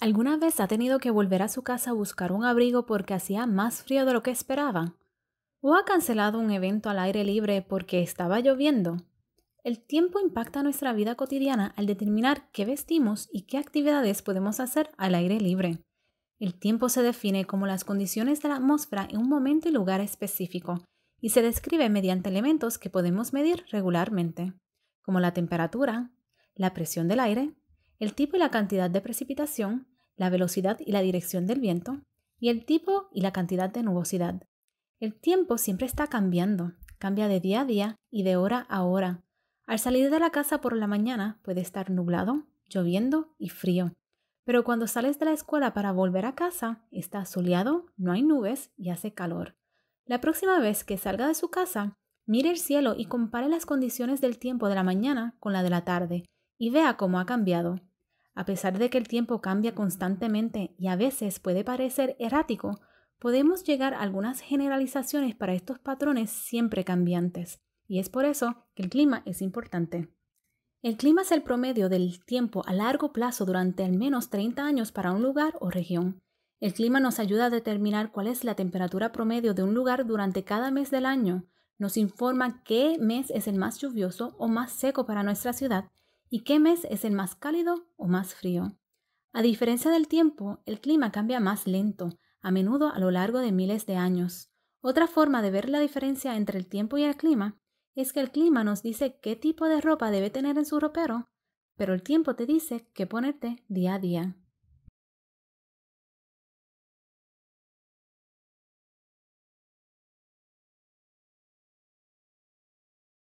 ¿Alguna vez ha tenido que volver a su casa a buscar un abrigo porque hacía más frío de lo que esperaba? ¿O ha cancelado un evento al aire libre porque estaba lloviendo? El tiempo impacta nuestra vida cotidiana al determinar qué vestimos y qué actividades podemos hacer al aire libre. El tiempo se define como las condiciones de la atmósfera en un momento y lugar específico, y se describe mediante elementos que podemos medir regularmente, como la temperatura, la presión del aire, el tipo y la cantidad de precipitación, la velocidad y la dirección del viento, y el tipo y la cantidad de nubosidad. El tiempo siempre está cambiando, cambia de día a día y de hora a hora. Al salir de la casa por la mañana puede estar nublado, lloviendo y frío. Pero cuando sales de la escuela para volver a casa, está soleado, no hay nubes y hace calor. La próxima vez que salga de su casa, mire el cielo y compare las condiciones del tiempo de la mañana con la de la tarde y vea cómo ha cambiado. A pesar de que el tiempo cambia constantemente y a veces puede parecer errático, podemos llegar a algunas generalizaciones para estos patrones siempre cambiantes, y es por eso que el clima es importante. El clima es el promedio del tiempo a largo plazo durante al menos 30 años para un lugar o región. El clima nos ayuda a determinar cuál es la temperatura promedio de un lugar durante cada mes del año, nos informa qué mes es el más lluvioso o más seco para nuestra ciudad y qué mes es el más cálido o más frío. A diferencia del tiempo, el clima cambia más lento, a menudo a lo largo de miles de años. Otra forma de ver la diferencia entre el tiempo y el clima es que el clima nos dice qué tipo de ropa debe tener en su ropero, pero el tiempo te dice qué ponerte día a día.